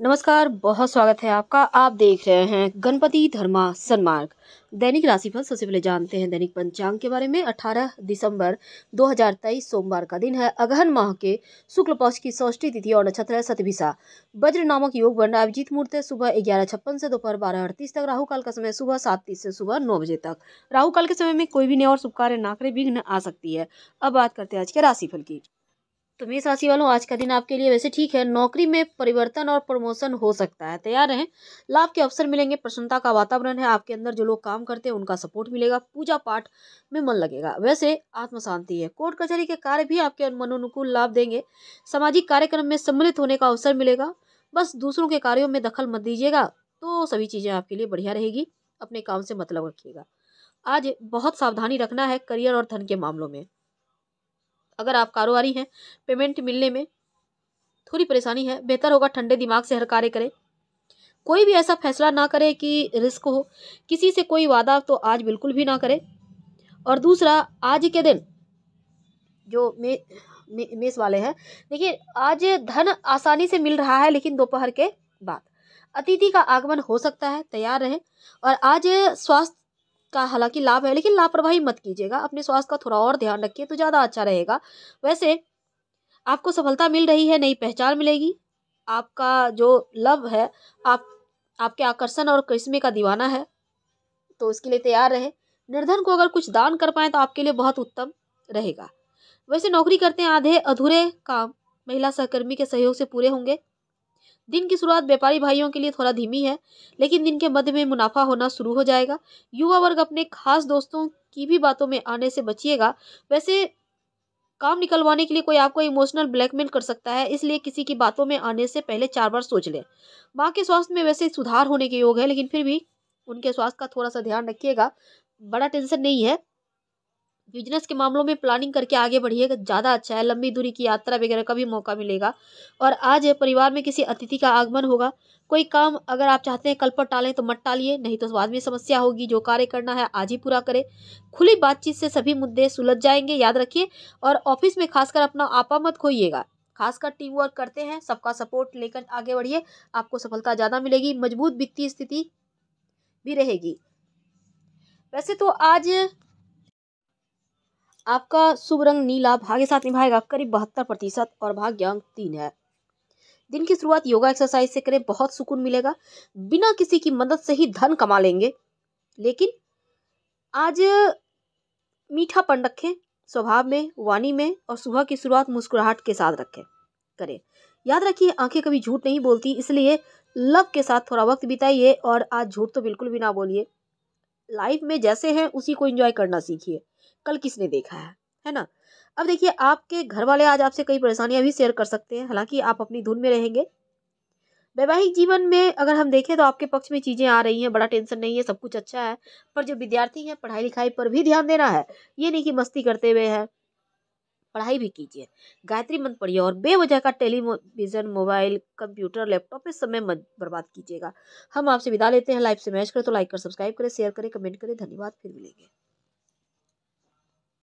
नमस्कार बहुत स्वागत है आपका आप देख रहे हैं गणपति धर्मा सन्मार्ग दैनिक राशिफल सबसे पहले जानते हैं दैनिक पंचांग के बारे में 18 दिसंबर 2023 सोमवार का दिन है अगहन माह के शुक्ल पक्ष की षष्ठी तिथि और नक्षत्र है सतभिसा वज्र नामक योग रहा अभिजीत मुहूर्त सुबह ग्यारह छप्पन से दोपहर बारह अड़तीस तक राहुकाल का समय सुबह सात तीस से सुबह नौ बजे तक राहुकाल के समय में कोई भी नया और शुभ कार्य नाकर विघ्न आ सकती है अब बात करते हैं आज के राशिफल की तो मेष राशि वालों आज का दिन आपके लिए वैसे ठीक है नौकरी में परिवर्तन और प्रमोशन हो सकता है तैयार रहें लाभ के अवसर मिलेंगे प्रसन्नता का वातावरण है आपके अंदर जो लोग काम करते हैं उनका सपोर्ट मिलेगा पूजा पाठ में मन लगेगा वैसे आत्म शांति है कोर्ट कचहरी के कार्य भी आपके मनोनुकूल लाभ देंगे सामाजिक कार्यक्रम में सम्मिलित होने का अवसर मिलेगा बस दूसरों के कार्यों में दखल मत दीजिएगा तो सभी चीज़ें आपके लिए बढ़िया रहेगी अपने काम से मतलब रखिएगा आज बहुत सावधानी रखना है करियर और धन के मामलों में अगर आप कारोबारी हैं पेमेंट मिलने में थोड़ी परेशानी है बेहतर होगा ठंडे दिमाग से हर कार्य करें कोई भी ऐसा फैसला ना करे कि रिस्क हो किसी से कोई वादा तो आज बिल्कुल भी ना करे और दूसरा आज के दिन जो मे मे मेस वाले हैं देखिए आज धन आसानी से मिल रहा है लेकिन दोपहर के बाद अतिथि का आगमन हो सकता है तैयार रहें और आज स्वास्थ्य का हालांकि लाभ है लेकिन लापरवाही मत कीजिएगा अपने स्वास्थ्य का थोड़ा और ध्यान रखिए तो ज़्यादा अच्छा रहेगा वैसे आपको सफलता मिल रही है नई पहचान मिलेगी आपका जो लव है आप आपके आकर्षण और करिश्मे का दीवाना है तो उसके लिए तैयार रहे निर्धन को अगर कुछ दान कर पाए तो आपके लिए बहुत उत्तम रहेगा वैसे नौकरी करते हैं आधे अधूरे काम महिला सहकर्मी के सहयोग से पूरे होंगे दिन की शुरुआत व्यापारी भाइयों के लिए थोड़ा धीमी है लेकिन दिन के मध्य में मुनाफा होना शुरू हो जाएगा युवा वर्ग अपने खास दोस्तों की भी बातों में आने से बचिएगा वैसे काम निकलवाने के लिए कोई आपको इमोशनल ब्लैकमेल कर सकता है इसलिए किसी की बातों में आने से पहले चार बार सोच लें माँ के स्वास्थ्य में वैसे सुधार होने के योग है लेकिन फिर भी उनके स्वास्थ्य का थोड़ा सा ध्यान रखिएगा बड़ा टेंशन नहीं है बिजनेस के मामलों में प्लानिंग करके आगे बढ़िएगा ज़्यादा अच्छा है लंबी दूरी की यात्रा वगैरह का भी मौका मिलेगा और आज परिवार में किसी अतिथि का आगमन होगा कोई काम अगर आप चाहते हैं कल पर टालें तो मत टालिए नहीं तो बाद में समस्या होगी जो कार्य करना है आज ही पूरा करें खुली बातचीत से सभी मुद्दे सुलझ जाएंगे याद रखिए और ऑफिस में खासकर अपना आपा मत खोइएगा खासकर टीम वर्क करते हैं सबका सपोर्ट लेकर आगे बढ़िए आपको सफलता ज़्यादा मिलेगी मजबूत वित्तीय स्थिति भी रहेगी वैसे तो आज आपका शुभ रंग नीला भाग्य साथ निभाएगा करीब बहत्तर प्रतिशत और भाग्य अंक तीन है दिन की शुरुआत योगा एक्सरसाइज से करें बहुत सुकून मिलेगा बिना किसी की मदद से ही धन कमा लेंगे लेकिन आज मीठापन रखें स्वभाव में वाणी में और सुबह की शुरुआत मुस्कुराहट के साथ रखें करें याद रखिए आंखें कभी झूठ नहीं बोलती इसलिए लव के साथ थोड़ा वक्त बिताइए और आज झूठ तो बिल्कुल भी ना बोलिए लाइफ में जैसे हैं उसी को इंजॉय करना सीखिए कल किसने देखा है है ना अब देखिए आपके घर वाले आज आपसे कई परेशानियां भी शेयर कर सकते हैं हालांकि आप अपनी धुन में रहेंगे वैवाहिक जीवन में अगर हम देखें तो आपके पक्ष में चीज़ें आ रही हैं बड़ा टेंशन नहीं है सब कुछ अच्छा है पर जो विद्यार्थी हैं पढ़ाई लिखाई पर भी ध्यान देना है ये नहीं कि मस्ती करते हुए है पढ़ाई भी कीजिए गायत्री मंत्र पढ़िए और बेवजह का टेलीविज़न मोबाइल कंप्यूटर लैपटॉप इस समय मत बर्बाद कीजिएगा हम आपसे विदा लेते हैं लाइव से मैच करें तो लाइक कर सब्सक्राइब करें शेयर करें कमेंट करें धन्यवाद फिर मिलेंगे